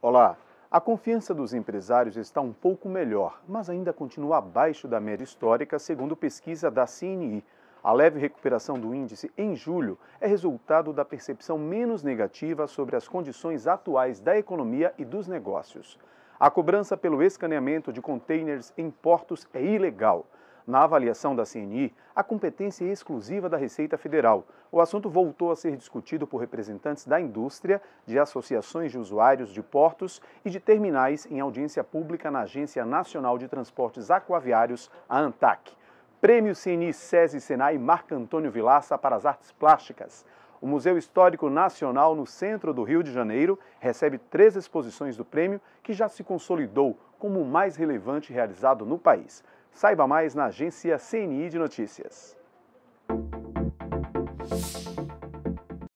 Olá! A confiança dos empresários está um pouco melhor, mas ainda continua abaixo da média histórica, segundo pesquisa da CNI. A leve recuperação do índice em julho é resultado da percepção menos negativa sobre as condições atuais da economia e dos negócios. A cobrança pelo escaneamento de containers em portos é ilegal. Na avaliação da CNI, a competência é exclusiva da Receita Federal. O assunto voltou a ser discutido por representantes da indústria, de associações de usuários de portos e de terminais em audiência pública na Agência Nacional de Transportes Aquaviários, a ANTAC. Prêmio CNI SESI Senai Marco Antônio Vilaça para as Artes Plásticas o Museu Histórico Nacional, no centro do Rio de Janeiro, recebe três exposições do prêmio que já se consolidou como o mais relevante realizado no país. Saiba mais na agência CNI de Notícias.